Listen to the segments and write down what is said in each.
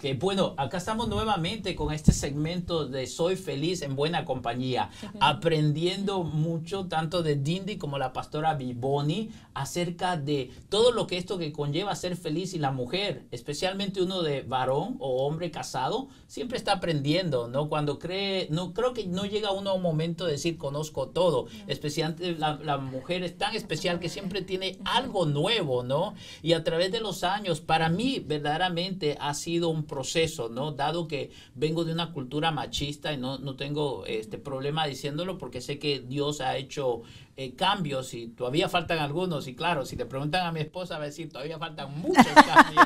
Que bueno, acá estamos nuevamente con este segmento de Soy feliz en buena compañía, aprendiendo mucho tanto de Dindy como la pastora Biboni acerca de todo lo que esto que conlleva ser feliz y la mujer, especialmente uno de varón o hombre casado, siempre está aprendiendo, ¿no? Cuando cree, no creo que no llega uno a un momento de decir conozco todo, especialmente la, la mujer es tan especial que siempre tiene algo nuevo, ¿no? Y a través de los años, para mí verdaderamente ha sido un proceso, ¿no? Dado que vengo de una cultura machista y no, no tengo este problema diciéndolo porque sé que Dios ha hecho eh, cambios y todavía faltan algunos. Y claro, si te preguntan a mi esposa, va a decir, todavía faltan muchos cambios.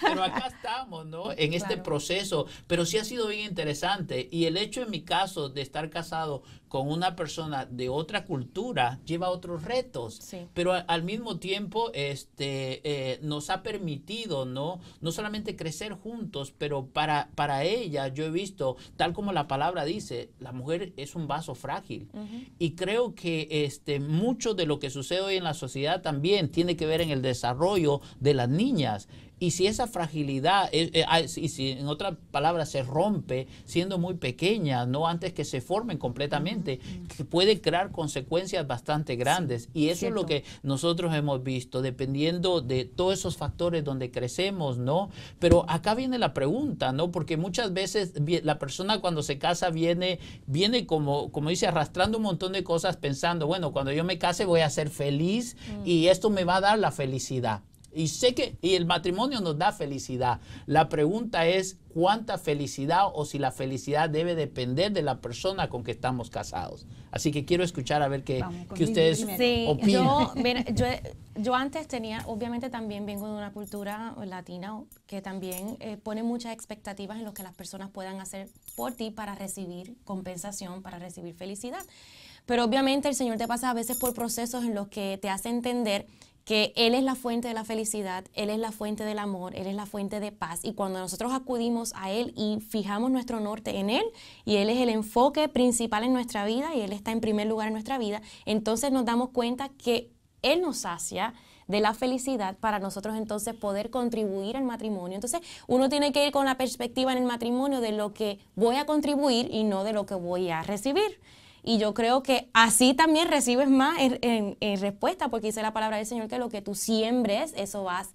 Pero acá estamos, ¿no? En este proceso. Pero sí ha sido bien interesante. Y el hecho en mi caso de estar casado con una persona de otra cultura lleva otros retos. Pero al mismo tiempo este, eh, nos ha permitido, ¿no? No solamente crecer juntos, pero para, para ella yo he visto, tal como la palabra dice, la mujer es un vaso frágil. Y creo que... Este, este, mucho de lo que sucede hoy en la sociedad también tiene que ver en el desarrollo de las niñas. Y si esa fragilidad, y eh, eh, ah, si en otras palabras se rompe siendo muy pequeña, no antes que se formen completamente, puede crear consecuencias bastante grandes. y eso es lo que nosotros hemos visto, dependiendo de todos esos factores donde crecemos, ¿no? Pero acá viene la pregunta, ¿no? Porque muchas veces la persona cuando se casa viene, viene como, como dice, arrastrando un montón de cosas pensando, bueno, cuando yo me case voy a ser feliz mm. y esto me va a dar la felicidad. Y sé que y el matrimonio nos da felicidad. La pregunta es cuánta felicidad o si la felicidad debe depender de la persona con que estamos casados. Así que quiero escuchar a ver qué, ustedes opinan. Yo, yo, antes tenía, obviamente también vengo de una cultura latina que también eh, pone muchas expectativas en lo que las personas puedan hacer por ti para recibir compensación, para recibir felicidad. Pero obviamente el Señor te pasa a veces por procesos en los que te hace entender que Él es la fuente de la felicidad, Él es la fuente del amor, Él es la fuente de paz. Y cuando nosotros acudimos a Él y fijamos nuestro norte en Él, y Él es el enfoque principal en nuestra vida, y Él está en primer lugar en nuestra vida, entonces nos damos cuenta que Él nos sacia de la felicidad para nosotros entonces poder contribuir al matrimonio. Entonces uno tiene que ir con la perspectiva en el matrimonio de lo que voy a contribuir y no de lo que voy a recibir. Y yo creo que así también recibes más en, respuesta, porque dice la palabra del Señor que lo que tú siembres, eso vas,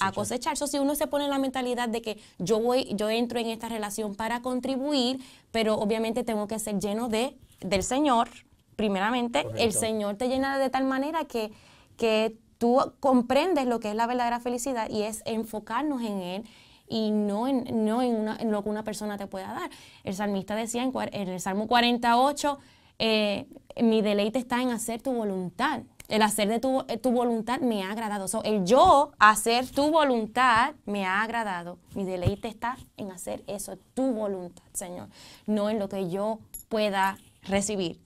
a cosechar. Eso si uno se pone en la mentalidad de que yo voy, yo entro en esta relación para contribuir, pero obviamente tengo que ser lleno de, del Señor, primeramente. El Señor te llena de tal manera que, que tú comprendes lo que es la verdadera felicidad y es enfocarnos en Él y no en, no lo que una persona te pueda dar. El salmista decía en, en el Salmo 48, eh, mi deleite está en hacer tu voluntad. El hacer de tu, eh, tu voluntad me ha agradado. el yo hacer tu voluntad me ha agradado. Mi deleite está en hacer eso, tu voluntad, Señor. No en lo que yo pueda recibir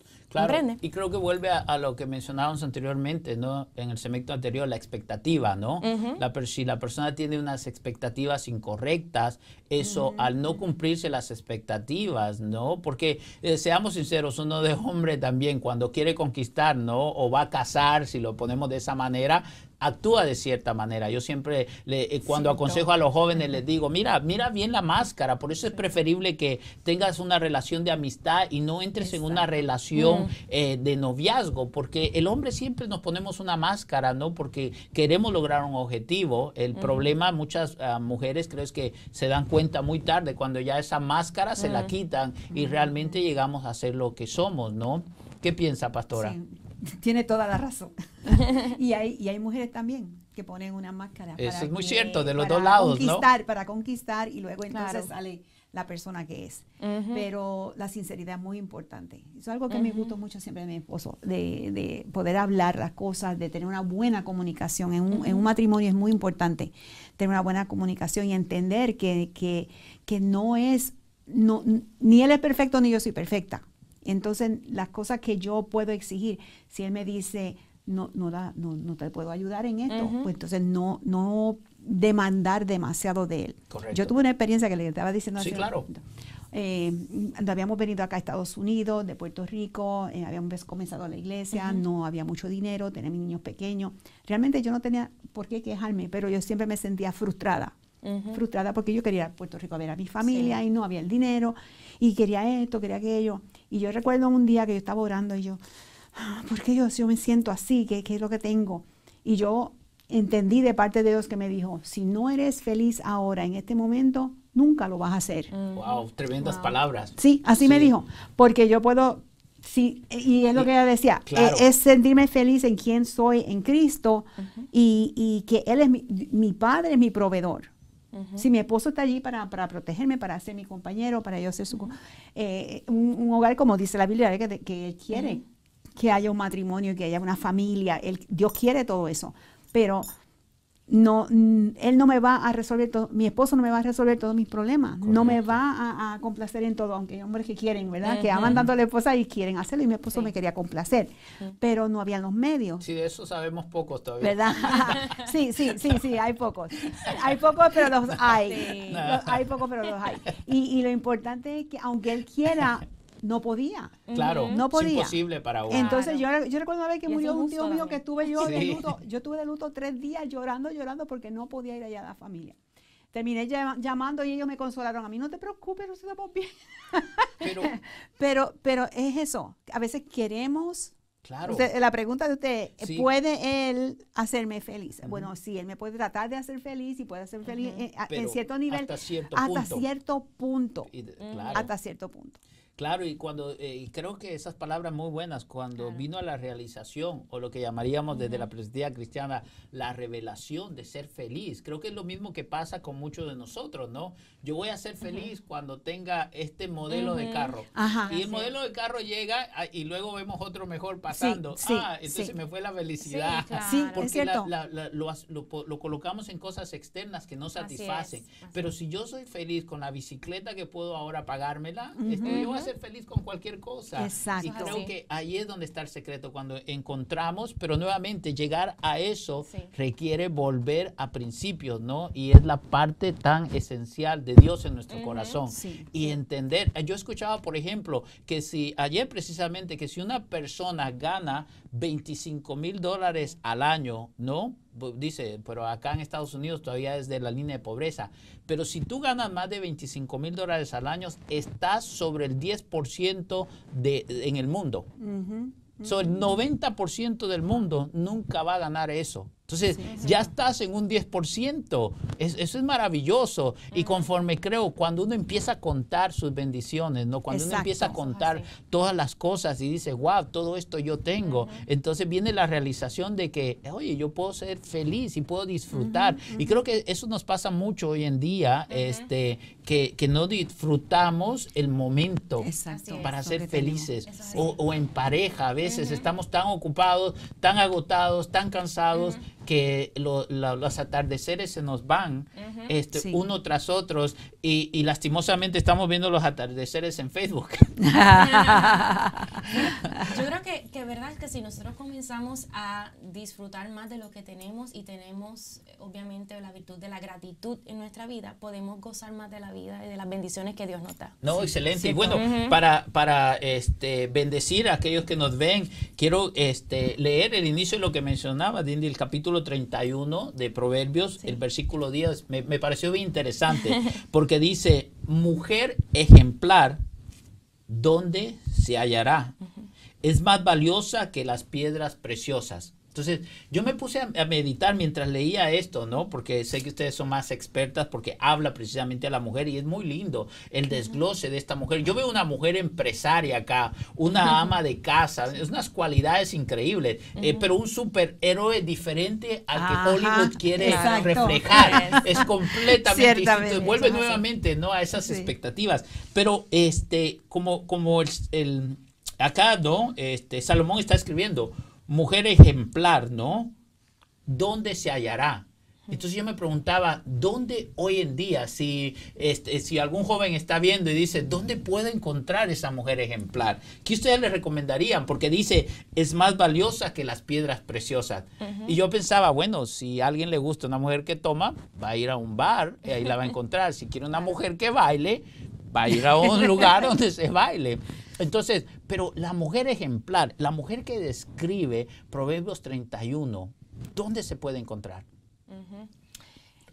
y creo que vuelve a, lo que mencionábamos anteriormente, ¿no? En el semestre anterior, la expectativa, ¿no? si la persona tiene unas expectativas incorrectas, eso al no cumplirse las expectativas, ¿no? Porque eh, seamos sinceros, uno de hombre también cuando quiere conquistar, ¿no? O va a casar, si lo ponemos de esa manera, actúa de cierta manera. Yo siempre, le, eh, cuando aconsejo a los jóvenes, les digo, mira, mira bien la máscara, por eso es preferible que tengas una relación de amistad y no entres en una relación mm. eh, de noviazgo, porque el hombre siempre nos ponemos una máscara, ¿no? Porque queremos lograr un objetivo. El problema, muchas ah, mujeres creo es que se dan cuenta muy tarde, cuando ya esa máscara se la mm. quitan y mm. realmente llegamos a ser lo que somos, ¿no? ¿Qué piensa, pastora? tiene toda la razón. y, hay, y hay mujeres también que ponen una máscara. Eso para es muy cierto, de los dos lados. Conquistar, Para conquistar y luego entonces sale la persona que es. Pero la sinceridad es muy importante. es algo que me gustó mucho siempre de mi esposo, de, de, poder hablar las cosas, de tener una buena comunicación. En un, matrimonio es muy importante tener una buena comunicación y entender que, que no es, no, ni él es perfecto ni yo soy perfecta. Entonces, las cosas que yo puedo exigir, si él me dice, no, no, da, no, te puedo ayudar en esto, pues entonces no, no demandar demasiado de él. Yo tuve una experiencia que le estaba diciendo sí, claro. Eh, habíamos venido acá a Estados Unidos, de Puerto Rico, eh, habíamos comenzado la iglesia, no había mucho dinero, tenía mis niños pequeños. Realmente yo no tenía por qué quejarme, pero yo siempre me sentía frustrada. Frustrada porque yo quería Puerto Rico a ver a mi familia y no había el dinero y quería esto, quería aquello. Y yo recuerdo un día que yo estaba orando y yo, ah, ¿por qué Dios yo me siento así? ¿Qué, es lo que tengo? Y yo entendí de parte de Dios que me dijo, si no eres feliz ahora, en este momento, nunca lo vas a hacer. Mm. Wow, tremendas palabras. Sí, así me dijo, porque yo puedo, sí, y es lo que ella decía, e, es, sentirme feliz en quien soy en Cristo y, que Él es mi, Padre, mi proveedor. Si mi esposo está allí para, protegerme, para ser mi compañero, para yo ser su... Eh, un, hogar, como dice la Biblia, que, Él quiere que haya un matrimonio, que haya una familia. el Dios quiere todo eso. Pero no, mm, él no me va a resolver todo, mi esposo no me va a resolver todos mis problemas, no me va a, complacer en todo, aunque hay hombres que quieren, ¿verdad? Que aman tanto a la esposa y quieren hacerlo, y mi esposo me quería complacer, pero no había los medios. Sí, de eso sabemos pocos todavía. ¿Verdad? sí, sí, sí, sí, hay pocos. Hay pocos, pero los hay. hay pocos, pero los hay. Y, y lo importante es que aunque él quiera no podía. Claro, no podía. Es imposible para uno. Entonces yo, yo, recuerdo una vez que murió un tío mío que estuve yo de luto, yo estuve de luto tres días llorando, llorando porque no podía ir allá a la familia. Terminé llamando y ellos me consolaron. A mí no te preocupes, no se bien. Pero, pero, pero es eso. A veces queremos Claro. la pregunta de usted, ¿puede él hacerme feliz? Bueno, sí, él me puede tratar de hacer feliz y puede hacer feliz en, cierto nivel. Hasta cierto hasta punto. Cierto punto Hasta cierto punto. Claro, y cuando eh, y creo que esas palabras muy buenas, cuando vino a la realización, o lo que llamaríamos desde la perspectiva cristiana, la revelación de ser feliz, creo que es lo mismo que pasa con muchos de nosotros, ¿no? Yo voy a ser feliz cuando tenga este modelo de carro. y el modelo de carro llega ah, y luego vemos otro mejor pasando. ah, entonces me fue la felicidad. Sí, porque lo, colocamos en cosas externas que no satisfacen. Pero si yo soy feliz con la bicicleta que puedo ahora pagármela, estoy ser feliz con cualquier cosa. Exacto. Y creo que ahí es donde está el secreto, cuando encontramos, pero nuevamente llegar a eso requiere volver a principios, ¿no? Y es la parte tan esencial de Dios en nuestro corazón. Y entender, yo escuchaba, por ejemplo, que si ayer precisamente, que si una persona gana 25 mil dólares al año, ¿no? dice, pero acá en Estados Unidos todavía es de la línea de pobreza. Pero si tú ganas más de 25 mil dólares al año, estás sobre el 10% de, en el mundo. Sobre el 90% del mundo nunca va a ganar eso. Entonces, ya estás en un 10%. eso es maravilloso. Y conforme creo, cuando uno empieza a contar sus bendiciones, ¿no? Cuando uno empieza a contar ah, todas las cosas y dice, wow, todo esto yo tengo. Entonces viene la realización de que, oye, yo puedo ser feliz y puedo disfrutar. y creo que eso nos pasa mucho hoy en día, este, que, que, no disfrutamos el momento para ser felices. o, en pareja, a veces estamos tan ocupados, tan agotados, tan cansados que los atardeceres se nos van este, uno tras otro y, y, lastimosamente estamos viendo los atardeceres en Facebook. Yo creo que, que verdad es que si nosotros comenzamos a disfrutar más de lo que tenemos y tenemos eh, obviamente la virtud de la gratitud en nuestra vida, podemos gozar más de la vida y de las bendiciones que Dios nos da. No, excelente. y bueno, para, para este, bendecir a aquellos que nos ven, quiero este, leer el inicio de lo que mencionaba, Dindy, el capítulo 31 de Proverbios, el versículo 10, me, me pareció bien interesante, porque dice, mujer ejemplar ¿Dónde se hallará. Es más valiosa que las piedras preciosas. Entonces, yo me puse a, meditar mientras leía esto, ¿no? Porque sé que ustedes son más expertas porque habla precisamente a la mujer y es muy lindo el desglose de esta mujer. Yo veo una mujer empresaria acá, una ama de casa, es unas cualidades increíbles, eh, pero un superhéroe diferente al que Hollywood quiere reflejar. Es completamente distinto. Vuelve nuevamente, ¿no? A esas expectativas. Pero, este, como, como el acá, ¿no? Este, Salomón está escribiendo mujer ejemplar, ¿no? ¿Dónde se hallará? Entonces yo me preguntaba, ¿dónde hoy en día, si, este, si algún joven está viendo y dice, ¿dónde puedo encontrar esa mujer ejemplar? ¿Qué ustedes le recomendarían? Porque dice, es más valiosa que las piedras preciosas. Y yo pensaba, bueno, si a alguien le gusta una mujer que toma, va a ir a un bar y ahí la va a encontrar. Si quiere una mujer que baile, va a ir a un lugar donde se baile. Entonces, pero la mujer ejemplar, la mujer que describe Proverbios 31, ¿dónde se puede encontrar?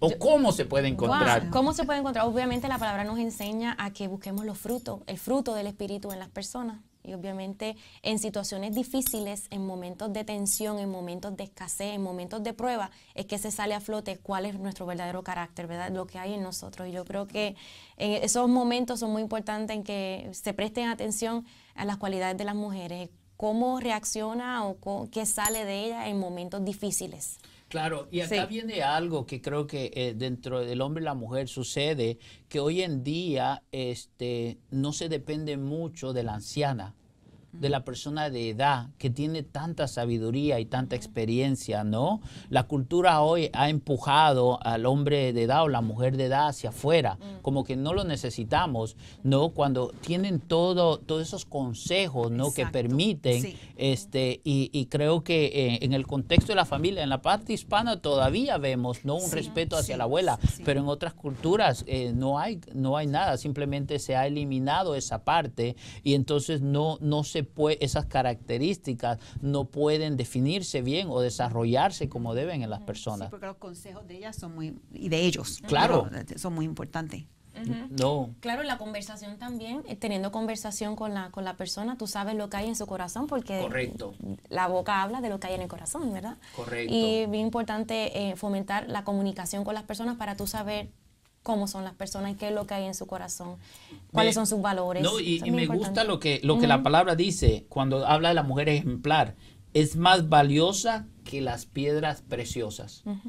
¿O cómo se puede encontrar? ¿Cómo se puede encontrar? Obviamente la palabra nos enseña a que busquemos los frutos, el fruto del Espíritu en las personas. Y obviamente en situaciones difíciles, en momentos de tensión, en momentos de escasez, en momentos de prueba, es que se sale a flote cuál es nuestro verdadero carácter, ¿verdad? Lo que hay en nosotros. Y yo creo que en eh, esos momentos son muy importantes en que se presten atención a las cualidades de las mujeres, cómo reacciona o qué sale de ellas en momentos difíciles. Claro, y acá viene algo que creo que eh, dentro del hombre y la mujer sucede, que hoy en día este, no se depende mucho de la anciana de la persona de edad que tiene tanta sabiduría y tanta experiencia, ¿no? La cultura hoy ha empujado al hombre de edad o la mujer de edad hacia afuera, mm. como que no lo necesitamos, ¿no? Cuando tienen todo, todos esos consejos, ¿no? Que permiten, este, y, creo que eh, en el contexto de la familia, en la parte hispana todavía vemos, ¿no? Un respeto hacia la abuela, pero en otras culturas eh, no, hay, no hay nada, simplemente se ha eliminado esa parte y entonces no, no se esas características no pueden definirse bien o desarrollarse como deben en las personas. porque los consejos de ellas son muy, y de ellos, claro, eh, son muy importantes. No. Claro, la conversación también, eh, teniendo conversación con la, con la persona, tú sabes lo que hay en su corazón porque Correcto. la boca habla de lo que hay en el corazón, ¿verdad? Correcto. Y muy importante eh, fomentar la comunicación con las personas para tú saber cómo son las personas y qué es lo que hay en su corazón, cuáles son sus valores. No, y, me gusta lo que, lo que la palabra dice cuando habla de la mujer ejemplar, es más valiosa que las piedras preciosas. O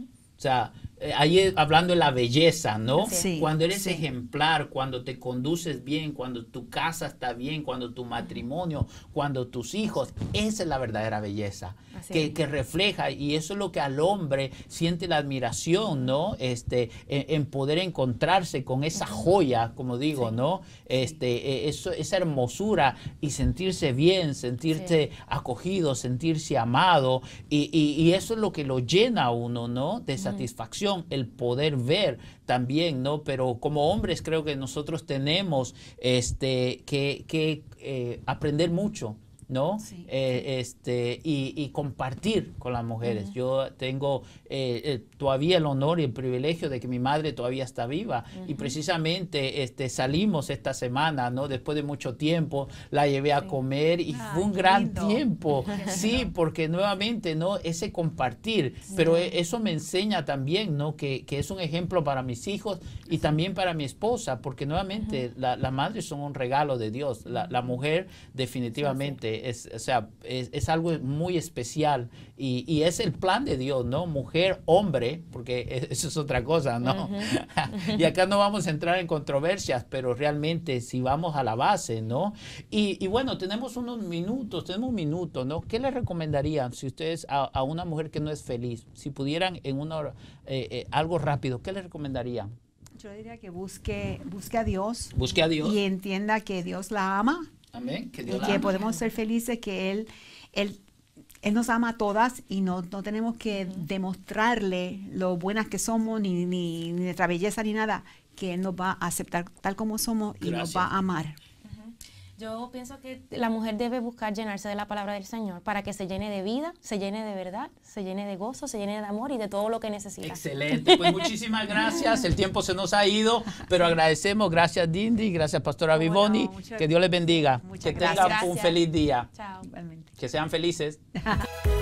sea, eh, ahí hablando de la belleza, ¿no? Sí, cuando eres ejemplar, cuando te conduces bien, cuando tu casa está bien, cuando tu matrimonio, cuando tus hijos, esa es la verdadera belleza que, refleja y eso es lo que al hombre siente la admiración, ¿no? Este, e, en, poder encontrarse con esa joya, como digo, ¿no? Este, e, esa hermosura y sentirse bien, sentirse acogido, sentirse amado y, y, eso es lo que lo llena a uno, ¿no? De satisfacción el poder ver también, ¿no? Pero como hombres creo que nosotros tenemos este, que, que eh, aprender mucho ¿no? Eh, este, y, compartir con las mujeres. Yo tengo eh, eh, todavía el honor y el privilegio de que mi madre todavía está viva y precisamente este, salimos esta semana, ¿no? Después de mucho tiempo, la llevé a comer y ah, fue un gran tiempo, sí, porque nuevamente, ¿no? Ese compartir, pero e, eso me enseña también, ¿no? Que, es un ejemplo para mis hijos y también para mi esposa, porque nuevamente las madres son un regalo de Dios, la, mujer definitivamente o sea, es, algo muy especial y, es el plan de Dios, ¿no? Mujer, hombre, porque e, eso es otra cosa, ¿no? y acá no vamos a entrar en controversias, pero realmente si vamos a la base, ¿no? Y, bueno, tenemos unos minutos, tenemos un minuto, ¿no? ¿Qué le recomendarían si ustedes a, una mujer que no es feliz, si pudieran en una, eh, eh, algo rápido, ¿qué le recomendarían? Yo diría que busque, busque a Dios. Busque a Dios. Y entienda que Dios la ama y que podemos ser felices que Él, Él, Él nos ama a todas y no, tenemos que demostrarle lo buenas que somos, ni, ni, nuestra belleza, ni nada, que Él nos va a aceptar tal como somos y nos va a amar. Yo pienso que la mujer debe buscar llenarse de la palabra del Señor para que se llene de vida, se llene de verdad, se llene de gozo, se llene de amor y de todo lo que necesita. Excelente, pues muchísimas gracias. El tiempo se nos ha ido, pero agradecemos. Gracias, Dindi. gracias, Pastora Vivoni. que Dios les bendiga. Muchas gracias. que tengan un feliz día. Chao. Que sean felices.